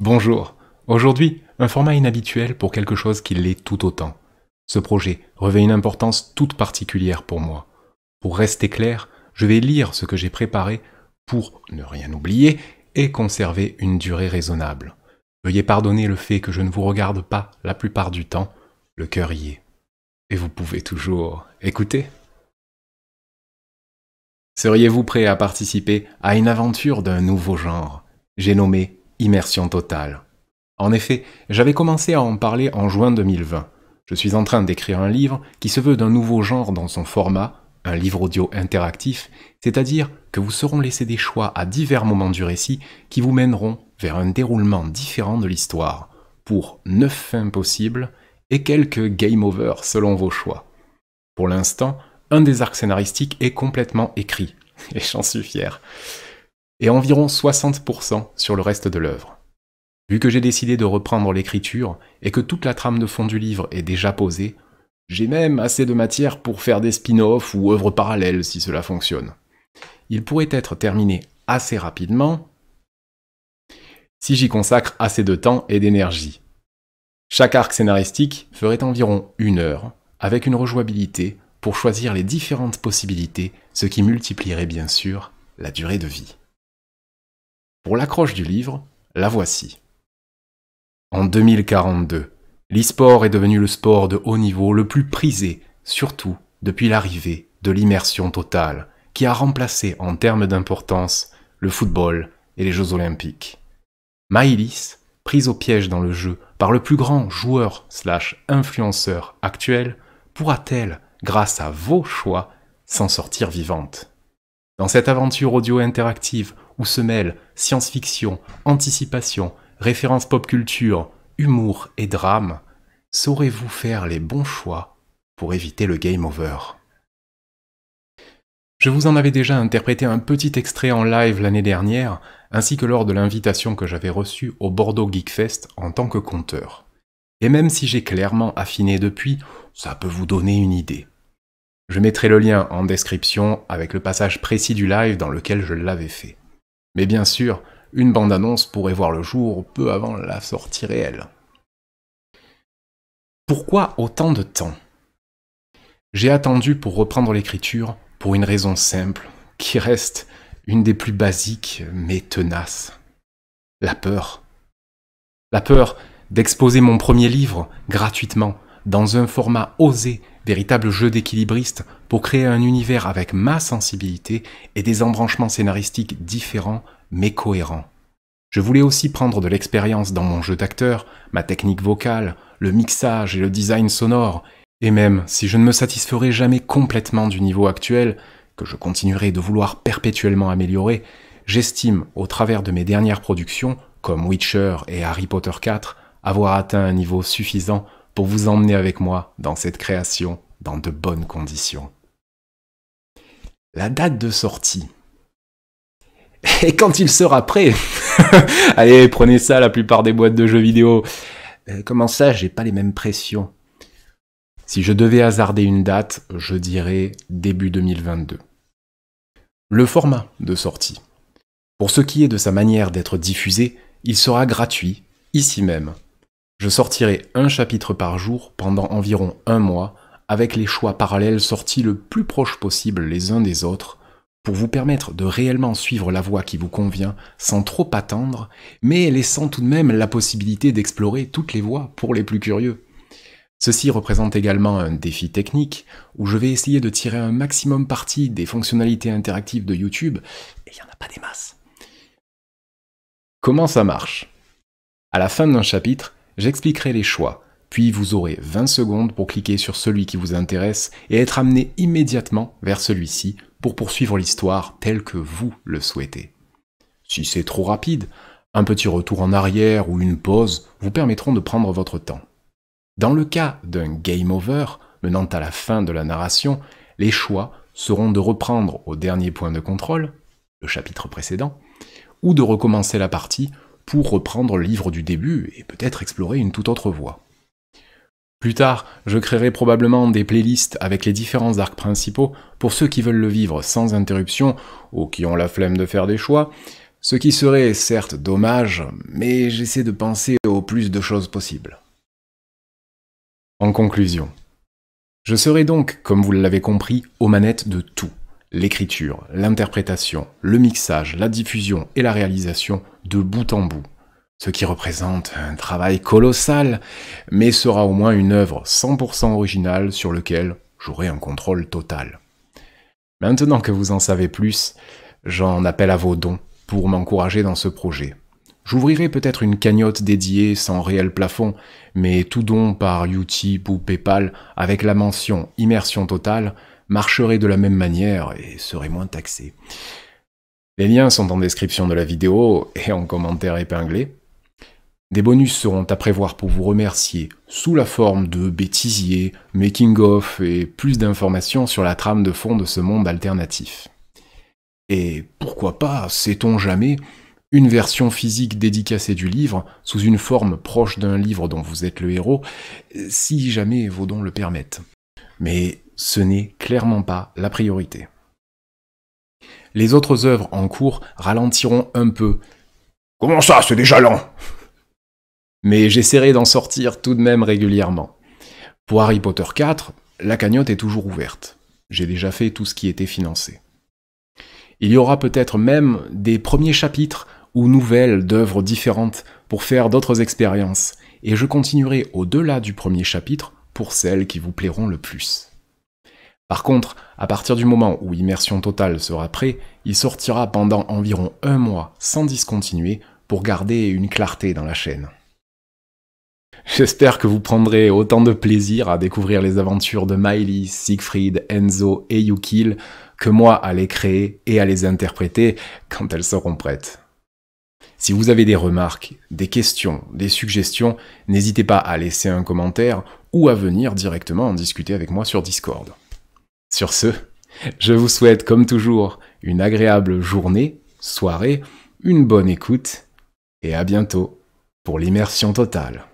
Bonjour. Aujourd'hui, un format inhabituel pour quelque chose qui l'est tout autant. Ce projet revêt une importance toute particulière pour moi. Pour rester clair, je vais lire ce que j'ai préparé pour ne rien oublier et conserver une durée raisonnable. Veuillez pardonner le fait que je ne vous regarde pas la plupart du temps, le cœur y est. Et vous pouvez toujours écouter. Seriez-vous prêt à participer à une aventure d'un nouveau genre J'ai nommé immersion totale. En effet, j'avais commencé à en parler en juin 2020. Je suis en train d'écrire un livre qui se veut d'un nouveau genre dans son format, un livre audio interactif, c'est-à-dire que vous seront laissés des choix à divers moments du récit qui vous mèneront vers un déroulement différent de l'histoire, pour neuf fins possibles et quelques game over selon vos choix. Pour l'instant, un des arcs scénaristiques est complètement écrit, et j'en suis fier et environ 60% sur le reste de l'œuvre. Vu que j'ai décidé de reprendre l'écriture et que toute la trame de fond du livre est déjà posée, j'ai même assez de matière pour faire des spin-offs ou œuvres parallèles si cela fonctionne. Il pourrait être terminé assez rapidement si j'y consacre assez de temps et d'énergie. Chaque arc scénaristique ferait environ une heure, avec une rejouabilité pour choisir les différentes possibilités, ce qui multiplierait bien sûr la durée de vie. Pour l'accroche du livre, la voici. En 2042, l'e-sport est devenu le sport de haut niveau le plus prisé, surtout depuis l'arrivée de l'immersion totale, qui a remplacé en termes d'importance le football et les Jeux olympiques. Maïlis, prise au piège dans le jeu par le plus grand joueur slash influenceur actuel, pourra-t-elle, grâce à vos choix, s'en sortir vivante dans cette aventure audio interactive où se mêlent science-fiction, anticipation, références pop culture, humour et drame, saurez-vous faire les bons choix pour éviter le game over Je vous en avais déjà interprété un petit extrait en live l'année dernière, ainsi que lors de l'invitation que j'avais reçue au Bordeaux Geek Fest en tant que conteur. Et même si j'ai clairement affiné depuis, ça peut vous donner une idée. Je mettrai le lien en description avec le passage précis du live dans lequel je l'avais fait. Mais bien sûr, une bande-annonce pourrait voir le jour peu avant la sortie réelle. Pourquoi autant de temps J'ai attendu pour reprendre l'écriture pour une raison simple, qui reste une des plus basiques mais tenaces. La peur. La peur d'exposer mon premier livre gratuitement, dans un format osé véritable jeu d'équilibriste pour créer un univers avec ma sensibilité et des embranchements scénaristiques différents mais cohérents. Je voulais aussi prendre de l'expérience dans mon jeu d'acteur, ma technique vocale, le mixage et le design sonore, et même si je ne me satisferai jamais complètement du niveau actuel, que je continuerai de vouloir perpétuellement améliorer, j'estime, au travers de mes dernières productions, comme Witcher et Harry Potter 4, avoir atteint un niveau suffisant pour vous emmener avec moi dans cette création dans de bonnes conditions. La date de sortie. Et quand il sera prêt, allez, prenez ça la plupart des boîtes de jeux vidéo. Euh, comment ça, j'ai pas les mêmes pressions Si je devais hasarder une date, je dirais début 2022. Le format de sortie. Pour ce qui est de sa manière d'être diffusé, il sera gratuit, ici même, je sortirai un chapitre par jour pendant environ un mois, avec les choix parallèles sortis le plus proche possible les uns des autres, pour vous permettre de réellement suivre la voie qui vous convient sans trop attendre, mais laissant tout de même la possibilité d'explorer toutes les voies pour les plus curieux. Ceci représente également un défi technique, où je vais essayer de tirer un maximum parti des fonctionnalités interactives de YouTube, et il n'y en a pas des masses. Comment ça marche À la fin d'un chapitre, J'expliquerai les choix, puis vous aurez 20 secondes pour cliquer sur celui qui vous intéresse et être amené immédiatement vers celui-ci pour poursuivre l'histoire telle que vous le souhaitez. Si c'est trop rapide, un petit retour en arrière ou une pause vous permettront de prendre votre temps. Dans le cas d'un game over, menant à la fin de la narration, les choix seront de reprendre au dernier point de contrôle, le chapitre précédent, ou de recommencer la partie pour reprendre le livre du début et peut-être explorer une toute autre voie. Plus tard, je créerai probablement des playlists avec les différents arcs principaux pour ceux qui veulent le vivre sans interruption ou qui ont la flemme de faire des choix, ce qui serait certes dommage, mais j'essaie de penser au plus de choses possibles. En conclusion, je serai donc, comme vous l'avez compris, aux manettes de tout l'écriture, l'interprétation, le mixage, la diffusion et la réalisation de bout en bout. Ce qui représente un travail colossal, mais sera au moins une œuvre 100% originale sur lequel j'aurai un contrôle total. Maintenant que vous en savez plus, j'en appelle à vos dons pour m'encourager dans ce projet. J'ouvrirai peut-être une cagnotte dédiée sans réel plafond, mais tout don par Utip ou PayPal avec la mention immersion totale marcherait de la même manière et serait moins taxé. Les liens sont en description de la vidéo et en commentaire épinglé. Des bonus seront à prévoir pour vous remercier sous la forme de bêtisiers, making-of et plus d'informations sur la trame de fond de ce monde alternatif. Et pourquoi pas, sait-on jamais, une version physique dédicacée du livre, sous une forme proche d'un livre dont vous êtes le héros, si jamais vos dons le permettent. Mais ce n'est clairement pas la priorité. Les autres œuvres en cours ralentiront un peu. Comment ça, c'est déjà lent Mais j'essaierai d'en sortir tout de même régulièrement. Pour Harry Potter 4, la cagnotte est toujours ouverte. J'ai déjà fait tout ce qui était financé. Il y aura peut-être même des premiers chapitres ou nouvelles d'œuvres différentes pour faire d'autres expériences, et je continuerai au-delà du premier chapitre pour celles qui vous plairont le plus. Par contre, à partir du moment où Immersion Totale sera prêt, il sortira pendant environ un mois sans discontinuer pour garder une clarté dans la chaîne. J'espère que vous prendrez autant de plaisir à découvrir les aventures de Miley, Siegfried, Enzo et Yukil que moi à les créer et à les interpréter quand elles seront prêtes. Si vous avez des remarques, des questions, des suggestions, n'hésitez pas à laisser un commentaire ou à venir directement en discuter avec moi sur Discord. Sur ce, je vous souhaite comme toujours une agréable journée, soirée, une bonne écoute, et à bientôt pour l'immersion totale.